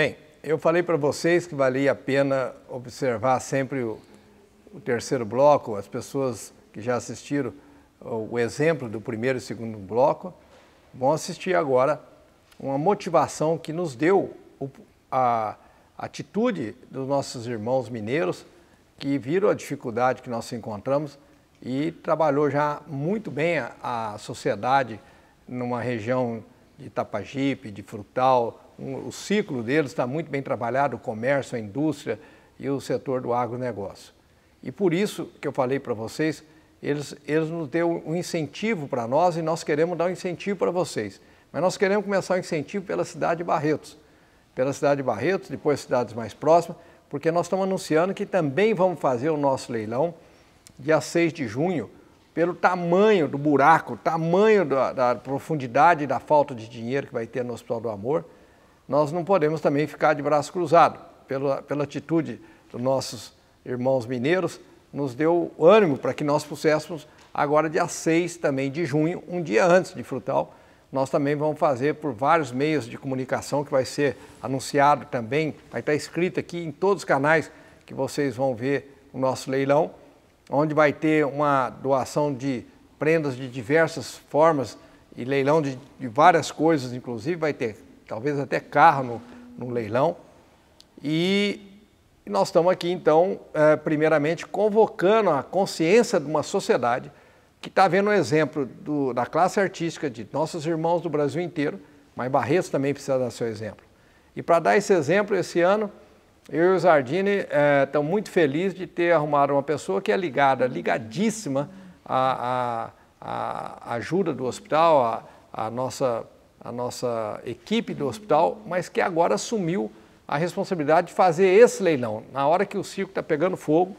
Bem, eu falei para vocês que valia a pena observar sempre o, o, terceiro bloco, as pessoas que já assistiram o, o exemplo do primeiro e segundo bloco vão assistir agora uma motivação que nos deu o, a atitude dos nossos irmãos mineiros que viram a dificuldade que nós encontramos e trabalhou já muito bem a, a sociedade numa região de Tapajipe, de Frutal, um, o ciclo deles está muito bem trabalhado, o comércio, a indústria e o setor do agronegócio. E por isso que eu falei para vocês, eles, eles nos deu um incentivo para nós e nós queremos dar um incentivo para vocês. Mas nós queremos começar o um incentivo pela cidade de Barretos. Pela cidade de Barretos, depois cidades mais próximas, porque nós estamos anunciando que também vamos fazer o nosso leilão dia 6 de junho, pelo tamanho do buraco, tamanho da, da profundidade da falta de dinheiro que vai ter no Hospital do Amor nós não podemos também ficar de braço cruzado. Pela, pela atitude dos nossos irmãos mineiros, nos deu ânimo para que nós fizéssemos agora dia 6 também de junho, um dia antes de Frutal. Nós também vamos fazer por vários meios de comunicação que vai ser anunciado também, vai estar escrito aqui em todos os canais que vocês vão ver o nosso leilão, onde vai ter uma doação de prendas de diversas formas e leilão de, de várias coisas, inclusive vai ter talvez até carro no, no leilão. E nós estamos aqui, então, é, primeiramente convocando a consciência de uma sociedade que está vendo o um exemplo do, da classe artística de nossos irmãos do Brasil inteiro, mas Barretos também precisa dar seu exemplo. E para dar esse exemplo, esse ano, eu e o Zardini estão é, muito felizes de ter arrumado uma pessoa que é ligada, ligadíssima à, à, à ajuda do hospital, à, à nossa a nossa equipe do hospital, mas que agora assumiu a responsabilidade de fazer esse leilão. Na hora que o circo está pegando fogo,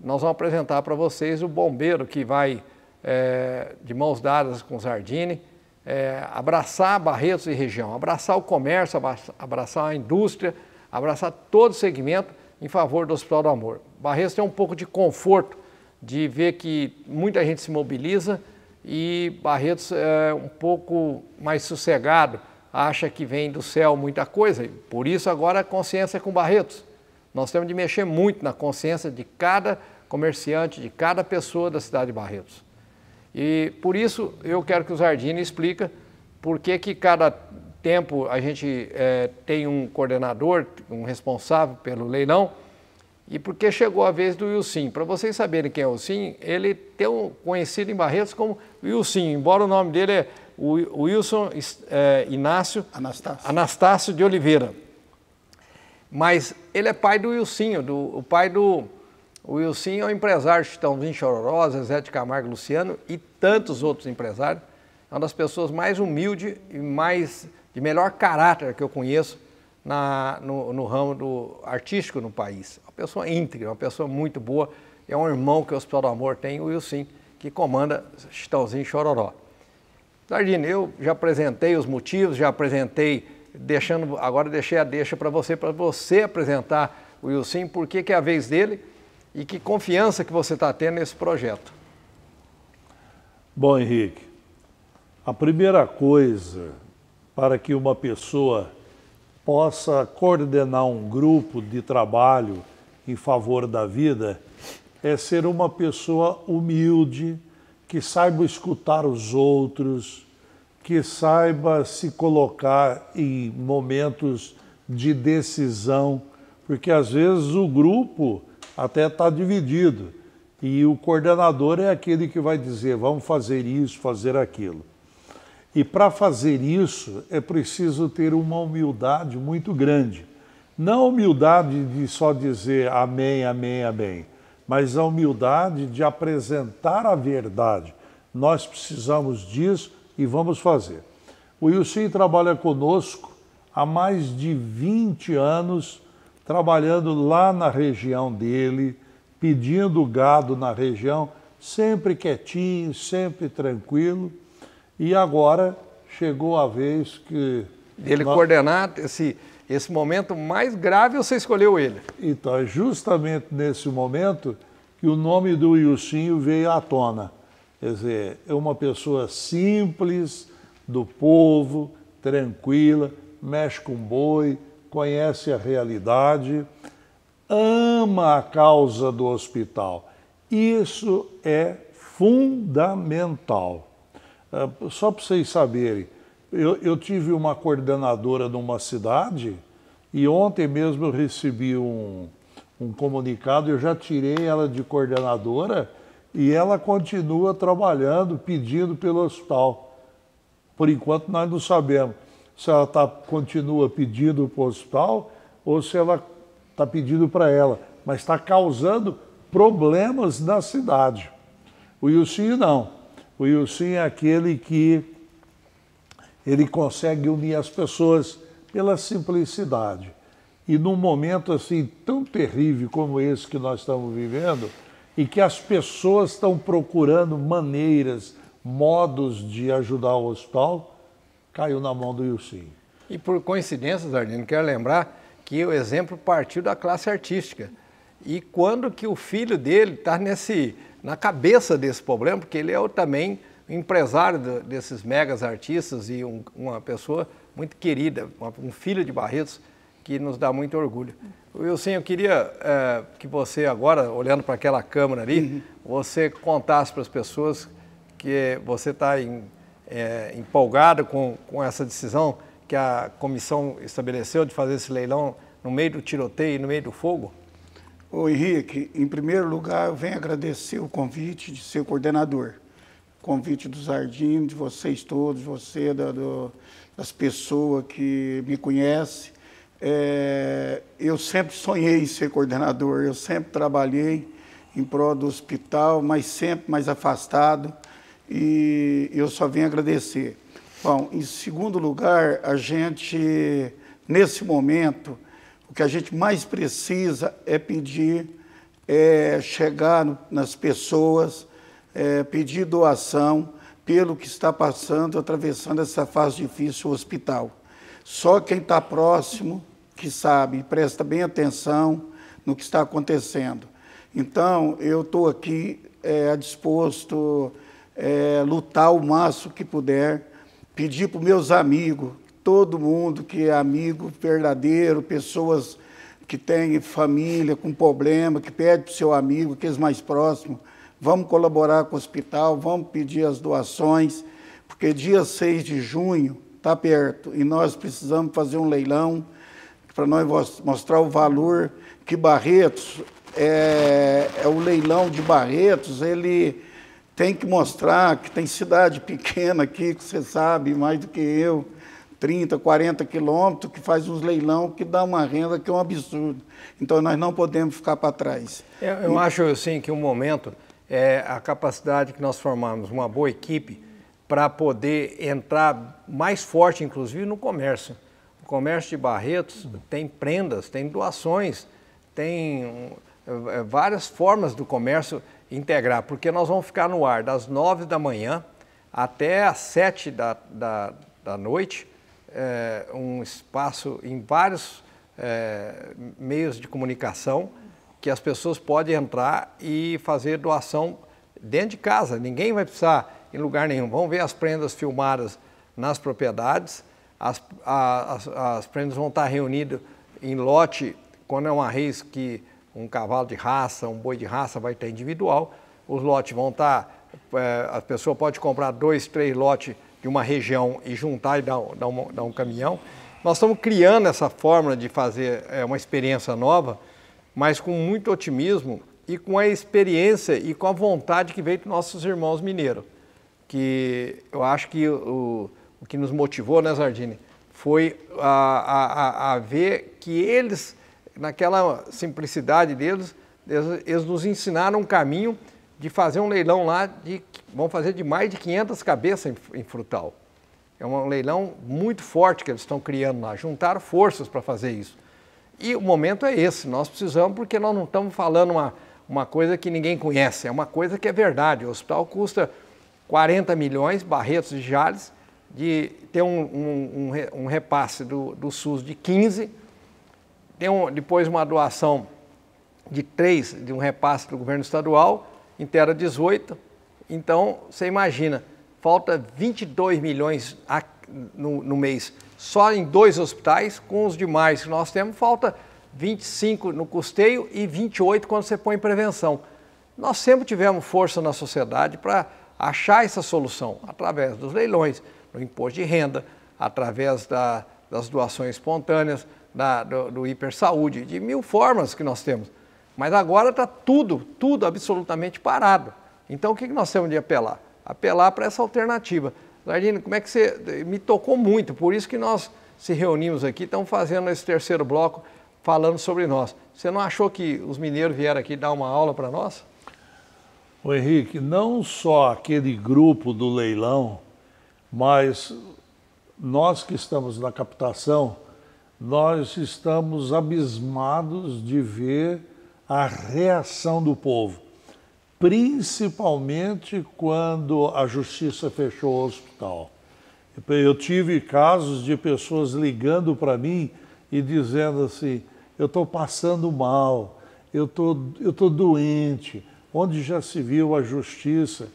nós vamos apresentar para vocês o bombeiro que vai, é, de mãos dadas com o Zardini, é, abraçar Barretos e região, abraçar o comércio, abraçar a indústria, abraçar todo o segmento em favor do Hospital do Amor. Barretos tem um pouco de conforto de ver que muita gente se mobiliza, e Barretos é um pouco mais sossegado, acha que vem do céu muita coisa, por isso agora a consciência é com Barretos. Nós temos de mexer muito na consciência de cada comerciante, de cada pessoa da cidade de Barretos. E por isso eu quero que o Zardini explique por que que cada tempo a gente é, tem um coordenador, um responsável pelo leilão, e porque chegou a vez do Wilson. Para vocês saberem quem é o Wilson, ele tem um conhecido em Barretos como Wilson, embora o nome dele é Wilson é, Inácio Anastácio. Anastácio. de Oliveira. Mas ele é pai do Wilson, do, o pai do Wilson é o um empresário Chitãozinho Chororó, Zé de Camargo Luciano e tantos outros empresários. É uma das pessoas mais humildes e mais de melhor caráter que eu conheço na, no, no, ramo do artístico no país. É uma pessoa íntegra, é uma pessoa muito boa. É um irmão que o Hospital do Amor tem, o Wilson, que comanda Chitãozinho Chororó. Dardine, eu já apresentei os motivos, já apresentei, deixando, agora deixei a deixa para você, para você apresentar o Wilson, por que é a vez dele e que confiança que você está tendo nesse projeto. Bom, Henrique, a primeira coisa para que uma pessoa possa coordenar um grupo de trabalho em favor da vida é ser uma pessoa humilde, que saiba escutar os outros, que saiba se colocar em momentos de decisão, porque às vezes o grupo até está dividido e o coordenador é aquele que vai dizer: vamos fazer isso, fazer aquilo. E para fazer isso é preciso ter uma humildade muito grande. Não a humildade de só dizer amém, amém, amém, mas a humildade de apresentar a verdade. Nós precisamos disso e vamos fazer. O Wilson trabalha conosco há mais de 20 anos, trabalhando lá na região dele, pedindo gado na região, sempre quietinho, sempre tranquilo e agora chegou a vez que. Ele nós... coordenar esse, esse momento mais grave, você escolheu ele. Então, é justamente nesse momento que o nome do Ilcinho veio à tona. Quer dizer, é uma pessoa simples, do povo, tranquila, mexe com boi, conhece a realidade, ama a causa do hospital. Isso é fundamental. Ah, só para vocês saberem, eu, eu, tive uma coordenadora de uma cidade e ontem mesmo eu recebi um, um comunicado, eu já tirei ela de coordenadora e ela continua trabalhando, pedindo pelo hospital. Por enquanto nós não sabemos se ela tá, continua pedindo para o hospital ou se ela está pedindo para ela, mas está causando problemas na cidade. O Yuci não. O Yushin é aquele que ele consegue unir as pessoas pela simplicidade. E num momento assim tão terrível como esse que nós estamos vivendo, e que as pessoas estão procurando maneiras, modos de ajudar o hospital, caiu na mão do Yushin. E por coincidência, Zardino, quero lembrar que o exemplo partiu da classe artística. E quando que o filho dele está nesse na cabeça desse problema, porque ele é também empresário desses megas artistas e um, uma pessoa muito querida, um filho de Barretos que nos dá muito orgulho. Wilson, eu queria é, que você agora, olhando para aquela câmera ali, uhum. você contasse para as pessoas que você está em, é, empolgado com, com essa decisão que a comissão estabeleceu de fazer esse leilão no meio do tiroteio, no meio do fogo? Ô Henrique, em primeiro lugar, eu venho agradecer o convite de ser coordenador. Convite do Zardim, de vocês todos, você, da, do, das pessoas que me conhecem. É, eu sempre sonhei em ser coordenador, eu sempre trabalhei em prol do hospital, mas sempre mais afastado, e eu só venho agradecer. Bom, em segundo lugar, a gente, nesse momento, o que a gente mais precisa é pedir, é chegar nas pessoas, é pedir doação pelo que está passando, atravessando essa fase difícil o hospital. Só quem está próximo que sabe, presta bem atenção no que está acontecendo. Então, eu estou aqui é, disposto é, lutar o máximo que puder, pedir para os meus amigos todo mundo que é amigo verdadeiro, pessoas que têm família com problema, que pede para o seu amigo, que é mais próximo, vamos colaborar com o hospital, vamos pedir as doações, porque dia 6 de junho está perto e nós precisamos fazer um leilão para nós mostrar o valor que Barretos, é, é o leilão de Barretos, ele tem que mostrar que tem cidade pequena aqui, que você sabe mais do que eu, 30, 40 quilômetros, que faz uns leilão que dá uma renda que é um absurdo. Então nós não podemos ficar para trás. Eu, é, eu e... acho assim que o um momento é a capacidade que nós formamos uma boa equipe para poder entrar mais forte, inclusive, no comércio. O comércio de Barretos tem prendas, tem doações, tem é, várias formas do comércio integrar, porque nós vamos ficar no ar das nove da manhã até às sete da, da, da noite é, um espaço em vários é, meios de comunicação que as pessoas podem entrar e fazer doação dentro de casa. Ninguém vai precisar em lugar nenhum. Vão ver as prendas filmadas nas propriedades, as, a, as, as prendas vão estar reunidas em lote, quando é uma reis que um cavalo de raça, um boi de raça vai estar individual, os lotes vão estar, é, a pessoa pode comprar dois, três lotes de uma região e juntar e dar, dar, um, dar um caminhão. Nós estamos criando essa fórmula de fazer é, uma experiência nova, mas com muito otimismo e com a experiência e com a vontade que veio dos nossos irmãos mineiros. Que eu acho que o, o que nos motivou, né, Zardini, foi a, a, a ver que eles, naquela simplicidade deles, eles, eles nos ensinaram um caminho de fazer um leilão lá, de, vão fazer de mais de 500 cabeças em, em Frutal. É um leilão muito forte que eles estão criando lá, juntaram forças para fazer isso. E o momento é esse, nós precisamos, porque nós não estamos falando uma, uma coisa que ninguém conhece, é uma coisa que é verdade. O hospital custa 40 milhões, Barretos de Jales, de ter um, um, um, um repasse do, do, SUS de 15, tem depois uma doação de 3, de um repasse do governo estadual, inteira 18. Então, você imagina, falta 22 milhões no, no mês só em dois hospitais, com os demais que nós temos, falta 25 no custeio e 28 quando você põe em prevenção. Nós sempre tivemos força na sociedade para achar essa solução através dos leilões, do imposto de renda, através da, das doações espontâneas, da, do, do hipersaúde, de mil formas que nós temos. Mas agora está tudo, tudo absolutamente parado. Então o que nós temos de apelar? Apelar para essa alternativa. Zardino, como é que você. Me tocou muito, por isso que nós se reunimos aqui, estamos fazendo esse terceiro bloco falando sobre nós. Você não achou que os mineiros vieram aqui dar uma aula para nós? Ô Henrique, não só aquele grupo do leilão, mas nós que estamos na captação, nós estamos abismados de ver a reação do povo, principalmente quando a justiça fechou o hospital. Eu tive casos de pessoas ligando para mim e dizendo assim: eu estou passando mal, eu tô, estou tô doente, onde já se viu a justiça.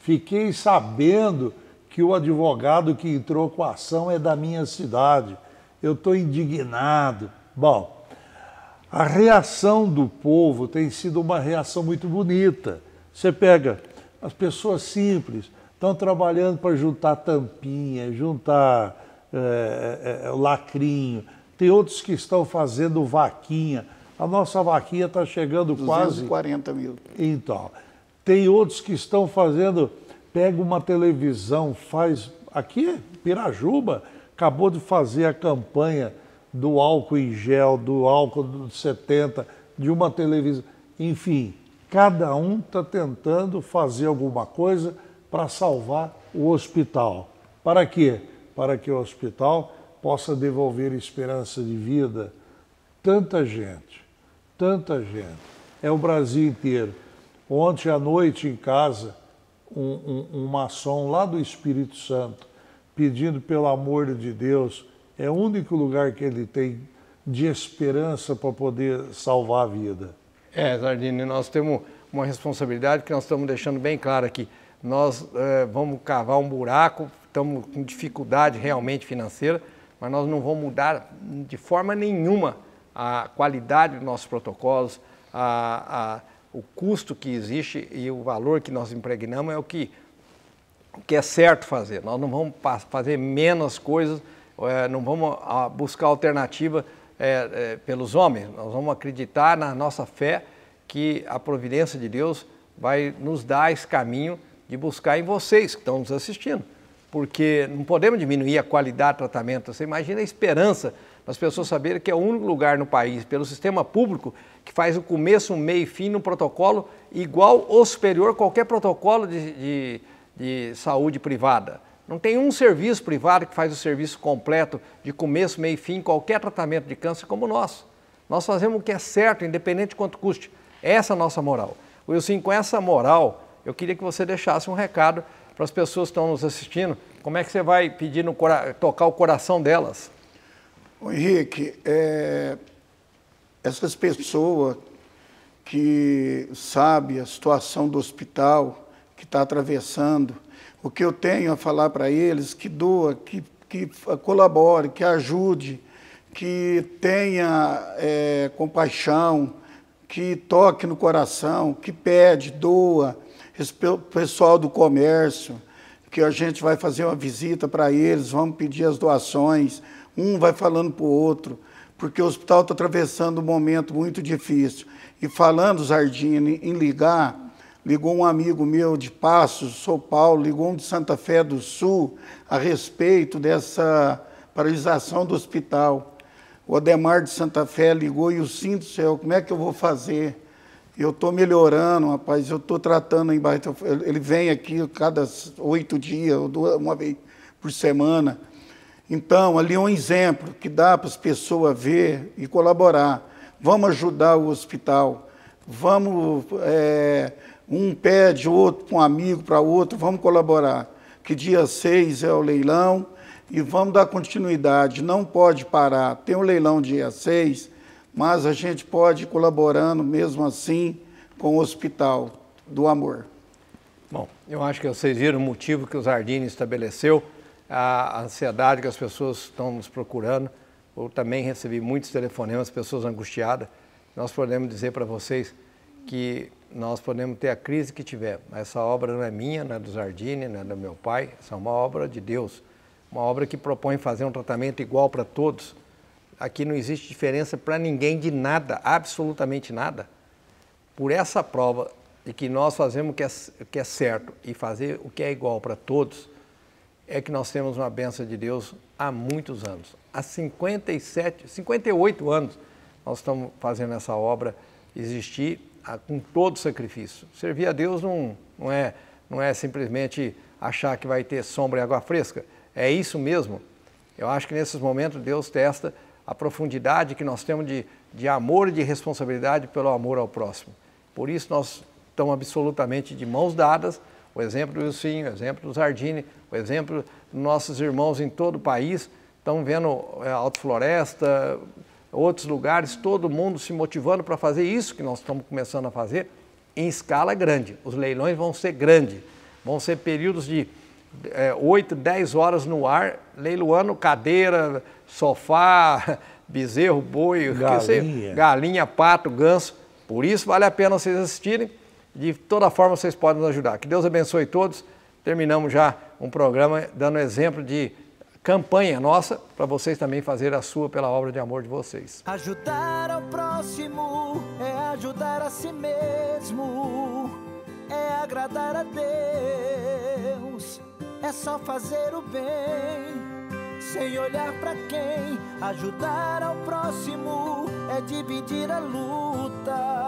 Fiquei sabendo que o advogado que entrou com a ação é da minha cidade, eu estou indignado. Bom, a reação do povo tem sido uma reação muito bonita. Você pega as pessoas simples, estão trabalhando para juntar tampinha, juntar é, é, é lacrinho. Tem outros que estão fazendo vaquinha. A nossa vaquinha está chegando 240 quase. 240 mil. Então. Tem outros que estão fazendo. Pega uma televisão, faz. Aqui, é Pirajuba, acabou de fazer a campanha do álcool em gel, do álcool de 70, de uma televisão. Enfim, cada um está tentando fazer alguma coisa para salvar o hospital. Para quê? Para que o hospital possa devolver esperança de vida. Tanta gente, tanta gente. É o Brasil inteiro. Ontem à noite em casa, um, um, um maçom lá do Espírito Santo pedindo pelo amor de Deus é o único lugar que ele tem de esperança para poder salvar a vida. É, Zardini, nós temos uma responsabilidade que nós estamos deixando bem claro aqui. Nós é, vamos cavar um buraco, estamos com dificuldade realmente financeira, mas nós não vamos mudar de forma nenhuma a qualidade dos nossos protocolos, a, a o custo que existe e o valor que nós impregnamos é o que, o que é certo fazer. Nós não vamos fazer menos coisas é, não vamos ah, buscar alternativa é, é, pelos homens, nós vamos acreditar na nossa fé que a providência de Deus vai nos dar esse caminho de buscar em vocês que estão nos assistindo. Porque não podemos diminuir a qualidade do tratamento. Você imagina a esperança das pessoas saberem que é o único lugar no país, pelo sistema público, que faz o começo, o meio e fim no protocolo igual ou superior a qualquer protocolo de, de, de saúde privada. Não tem um serviço privado que faz o serviço completo de começo, meio e fim, qualquer tratamento de câncer como o nosso. Nós fazemos o que é certo, independente de quanto custe. Essa é a nossa moral. Wilson, com essa moral, eu queria que você deixasse um recado para as pessoas que estão nos assistindo. Como é que você vai pedir no tocar o coração delas? Ô Henrique, é... essas pessoas que sabem a situação do hospital, que está atravessando, o que eu tenho a falar para eles, que doa, que, que colabore, que ajude, que tenha é, compaixão, que toque no coração, que pede, doa, esse pessoal do comércio, que a gente vai fazer uma visita para eles, vamos pedir as doações, um vai falando para o outro, porque o hospital está atravessando um momento muito difícil. E falando, Zardini, em ligar, ligou um amigo meu de Passos, São Paulo, ligou um de Santa Fé do Sul, a respeito dessa paralisação do hospital. O Ademar de Santa Fé ligou e o sinto, céu, como é que eu vou fazer? Eu estou melhorando, rapaz, eu estou tratando embaixo. Ele vem aqui cada oito dias, uma vez por semana. Então, ali é um exemplo que dá para as pessoas ver e colaborar. Vamos ajudar o hospital, vamos é, um pede outro para um amigo, para outro, vamos colaborar. Que dia 6 é o leilão e vamos dar continuidade, não pode parar. Tem o um leilão dia 6, mas a gente pode ir colaborando mesmo assim com o Hospital do Amor. Bom, eu acho que vocês viram o motivo que o Zardini estabeleceu, a ansiedade que as pessoas estão nos procurando. Eu também recebi muitos telefonemas, pessoas angustiadas. Nós podemos dizer para vocês que nós podemos ter a crise que tiver. Essa obra não é minha, não é do Zardini, não é do meu pai, essa é uma obra de Deus. Uma obra que propõe fazer um tratamento igual para todos. Aqui não existe diferença para ninguém de nada, absolutamente nada. Por essa prova de que nós fazemos o que é, o que é certo e fazer o que é igual para todos, é que nós temos uma benção de Deus há muitos anos. Há 57, 58 anos nós estamos fazendo essa obra existir com todo sacrifício. Servir a Deus não, não, é, não é simplesmente achar que vai ter sombra e água fresca. É isso mesmo. Eu acho que nesses momentos Deus testa a profundidade que nós temos de, de amor e de responsabilidade pelo amor ao próximo. Por isso nós estamos absolutamente de mãos dadas. O exemplo do Wilson, o exemplo do Zardini, o exemplo dos nossos irmãos em todo o país estão vendo a é, Alto Floresta, outros lugares, todo mundo se motivando para fazer isso que nós estamos começando a fazer em escala grande. Os leilões vão ser grandes, vão ser períodos de é, 8, 10 horas no ar, leiloando cadeira, sofá, bezerro, boi, galinha, sei, galinha pato, ganso. Por isso vale a pena vocês assistirem. De toda forma, vocês podem nos ajudar. Que Deus abençoe todos. Terminamos já um programa dando exemplo de campanha nossa para vocês também fazer a sua pela obra de amor de vocês. Ajudar ao próximo é ajudar a si mesmo, é agradar a Deus, é só fazer o bem, sem olhar para quem. Ajudar ao próximo é dividir a luta